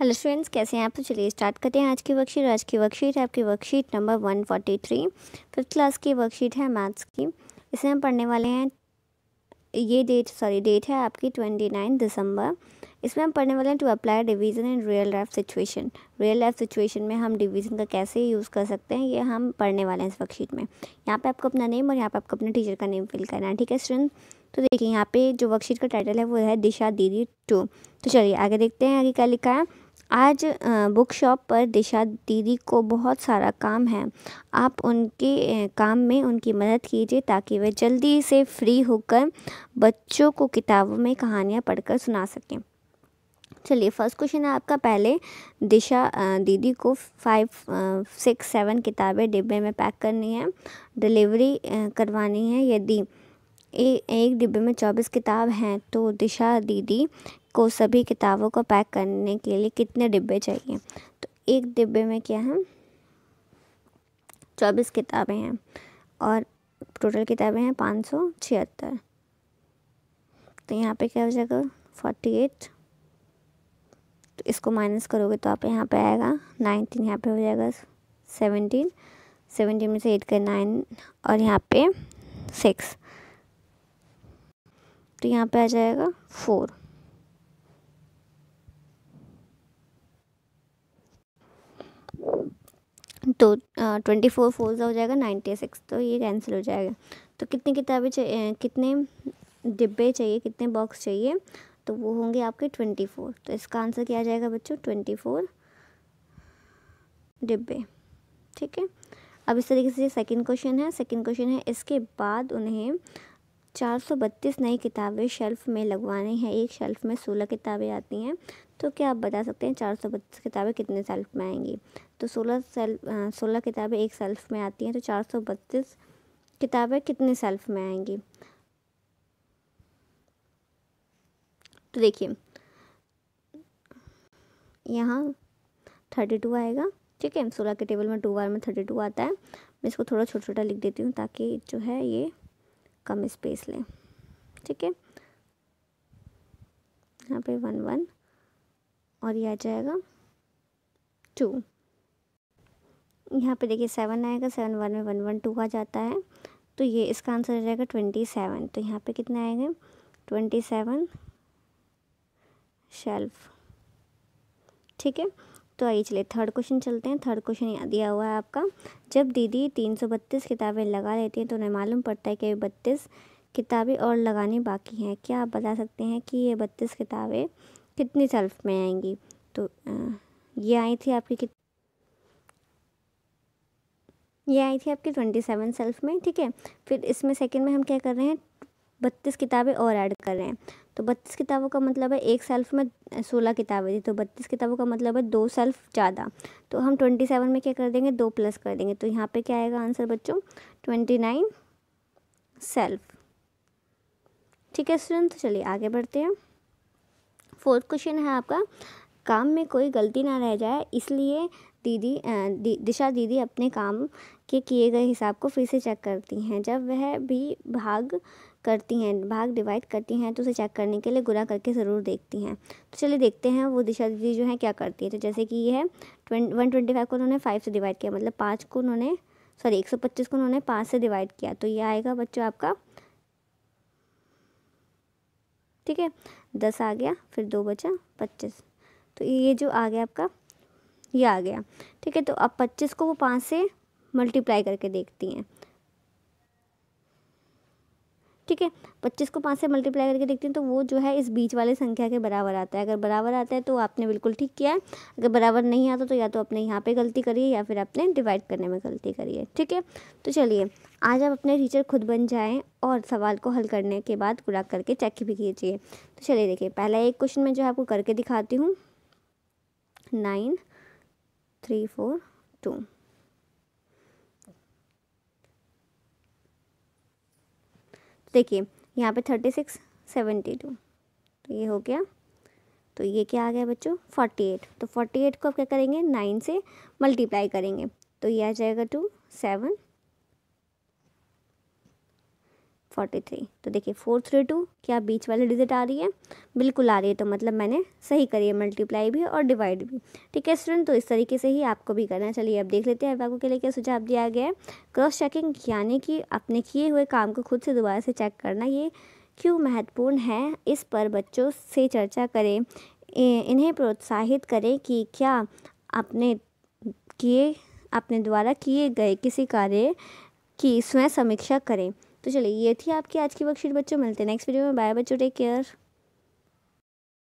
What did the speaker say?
hello students कैसे हैं आप तो चलिए स्टार्ट करते हैं आज की वर्कशीट आज की वर्कशीट है आपकी worksheet number one forty three fifth class की वर्कशीट है मैथ्स की इसमें हम पढ़ने वाले हैं ये डेट सॉरी डेट है आपकी ट्वेंटी नाइन दिसंबर इसमें हम पढ़ने वाले हैं to apply division in real life situation real life situation में हम डिवीज़न का कैसे यूज़ कर सकते हैं ये हम पढ़ने वाले हैं इस वर्कशीट में यहाँ पे आपको अपना नेम और यहाँ पे आपको अपने टीचर का नेम फिल करना है ठीक है स्टूडेंट तो देखिए यहाँ पे जो वर्कशीट का टाइटल है वो है दिशा दीदी टू तो चलिए आगे देखते हैं आगे क्या लिखा है आज बुक शॉप पर दिशा दीदी को बहुत सारा काम है आप उनके काम में उनकी मदद कीजिए ताकि वे जल्दी से फ्री होकर बच्चों को किताबों में कहानियाँ पढ़कर सुना सकें चलिए फर्स्ट क्वेश्चन है आपका पहले दिशा दीदी को फाइव सिक्स सेवन किताबें डिब्बे में पैक करनी है डिलीवरी करवानी है यदि ए, एक डिब्बे में चौबीस किताब हैं तो दिशा दीदी को सभी किताबों को पैक करने के लिए कितने डिब्बे चाहिए तो एक डिब्बे में क्या है चौबीस किताबें हैं और टोटल किताबें हैं पाँच सौ छिहत्तर तो यहाँ पे क्या हो जाएगा फोर्टी एट तो इसको माइनस करोगे तो आप यहाँ पे आएगा नाइनटीन यहाँ पे हो जाएगा सेवनटीन सेवनटीन में से एट का नाइन और यहाँ पे सिक्स तो यहाँ पे आ जाएगा फोर तो ट्वेंटी फोर फोर हो जाएगा नाइन्टी सिक्स तो ये कैंसिल हो जाएगा तो कितनी किताबें चाहिए कितने डिब्बे चाहिए कितने बॉक्स चाहिए तो वो होंगे आपके ट्वेंटी फोर तो इसका आंसर क्या आ जाएगा बच्चों ट्वेंटी फोर डिब्बे ठीक है अब इस तरीके से सेकंड क्वेश्चन है सेकंड क्वेश्चन है इसके बाद उन्हें चार सौ बत्तीस नई किताबें शेल्फ़ में लगवानी हैं एक शेल्फ़ में सोलह किताबें आती हैं तो क्या आप बता सकते हैं चार सौ बत्तीस किताबें कितने सेल्फ़ में आएंगी तो सोलह सेल्फ सोलह किताबें एक सेल्फ़ में आती हैं तो चार सौ बत्तीस किताबें कितने सेल्फ़ में आएंगी तो देखिए यहाँ थर्टी टू आएगा ठीक है सोलह के टेबल में टू बार में थर्टी टू आता है मैं इसको थोड़ा छोटा छोटा लिख देती हूँ ताकि जो है ये कम स्पेस लें ठीक है यहाँ पे वन वन और ये आ जाएगा टू यहाँ पे देखिए सेवन आएगा सेवन वन में वन वन टू आ जाता है तो ये इसका आंसर आ जाएगा ट्वेंटी सेवन तो यहाँ पे कितने आएंगे ट्वेंटी सेवन शेल्फ ठीक है तो आइए चलिए थर्ड क्वेश्चन चलते हैं थर्ड क्वेश्चन यहाँ दिया हुआ है आपका जब दीदी तीन सौ बत्तीस किताबें लगा लेती हैं तो उन्हें मालूम पड़ता है कि बत्तीस किताबें और लगानी बाकी हैं क्या आप बता सकते हैं कि ये बत्तीस किताबें कितनी सेल्फ में आएंगी तो ये आई थी आपकी कित ये आई थी आपकी ट्वेंटी सेवन सेल्फ में ठीक है फिर इसमें सेकेंड में हम क्या कर रहे हैं बत्तीस किताबें और ऐड कर रहे हैं तो बत्तीस किताबों का मतलब है एक सेल्फ में सोलह किताबें थी तो बत्तीस किताबों का मतलब है दो सेल्फ ज़्यादा तो हम ट्वेंटी सेवन में क्या कर देंगे दो प्लस कर देंगे तो यहाँ पे क्या आएगा आंसर बच्चों ट्वेंटी नाइन सेल्फ ठीक है स्टूडेंट तो चलिए आगे बढ़ते हैं फोर्थ क्वेश्चन है आपका काम में कोई गलती ना रह जाए इसलिए दीदी दि, दिशा दीदी अपने काम के किए गए हिसाब को फिर से चेक करती हैं जब वह भी भाग करती हैं भाग डिवाइड करती हैं तो उसे चेक करने के लिए गुना करके ज़रूर देखती हैं तो चलिए देखते हैं वो दिशा दीदी जो है क्या करती है तो जैसे कि ये है वन ट्वेंटी फाइव को उन्होंने फाइव से डिवाइड किया मतलब पाँच को उन्होंने सॉरी एक सौ पच्चीस को उन्होंने पाँच से डिवाइड किया तो ये आएगा बच्चों आपका ठीक है दस आ गया फिर दो बचा पच्चीस तो ये जो आ गया आपका ये आ गया ठीक है तो अब पच्चीस को वो पाँच से मल्टीप्लाई करके देखती हैं ठीक है पच्चीस को पाँच से मल्टीप्लाई करके देखती हैं तो वो जो है इस बीच वाले संख्या के बराबर आता है अगर बराबर आता है तो आपने बिल्कुल ठीक किया है अगर बराबर नहीं आता तो या तो आपने यहाँ पे गलती करिए या फिर आपने डिवाइड करने में गलती करिए ठीक है तो चलिए आज आप अपने टीचर खुद बन जाएँ और सवाल को हल करने के बाद गुड़ा करके चेक भी कीजिए तो चलिए देखिए पहला एक क्वेश्चन मैं जो है आपको करके दिखाती हूँ नाइन थ्री फोर टू देखिए यहाँ पे थर्टी सिक्स सेवेंटी टू तो ये हो गया तो ये क्या आ गया बच्चों फोर्टी एट तो फोर्टी एट को आप क्या करेंगे नाइन से मल्टीप्लाई करेंगे तो ये आ जाएगा टू सेवन फोर्टी थ्री तो देखिए फोर थ्री टू क्या बीच वाली डिजिट आ रही है बिल्कुल आ रही है तो मतलब मैंने सही करी है मल्टीप्लाई भी और डिवाइड भी ठीक है स्टूडेंट तो इस तरीके से ही आपको भी करना चलिए अब देख लेते हैं आपको के लिए क्या सुझाव दिया गया है क्रॉस चेकिंग यानी कि अपने किए हुए काम को खुद से दोबारा से चेक करना ये क्यों महत्वपूर्ण है इस पर बच्चों से चर्चा करें इन्हें प्रोत्साहित करें कि क्या अपने किए अपने द्वारा किए गए किसी कार्य की स्वयं समीक्षा करें तो चलिए ये थी आपकी आज की वर्कशीट बच्चों मिलते हैं नेक्स्ट वीडियो में बाय बच्चों टेक केयर